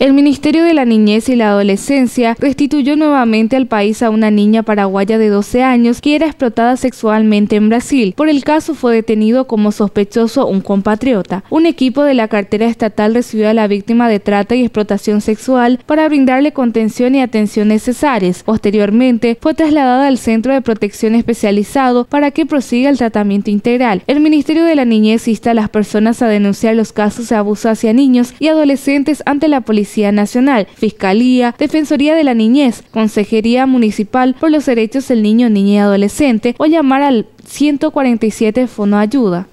El Ministerio de la Niñez y la Adolescencia restituyó nuevamente al país a una niña paraguaya de 12 años que era explotada sexualmente en Brasil. Por el caso fue detenido como sospechoso un compatriota. Un equipo de la cartera estatal recibió a la víctima de trata y explotación sexual para brindarle contención y atención necesarias. Posteriormente fue trasladada al Centro de Protección Especializado para que prosiga el tratamiento integral. El Ministerio de la Niñez insta a las personas a denunciar los casos de abuso hacia niños y adolescentes ante la policía Nacional, Fiscalía, Defensoría de la Niñez, Consejería Municipal por los Derechos del Niño, Niña y Adolescente o llamar al 147 Fono Ayuda.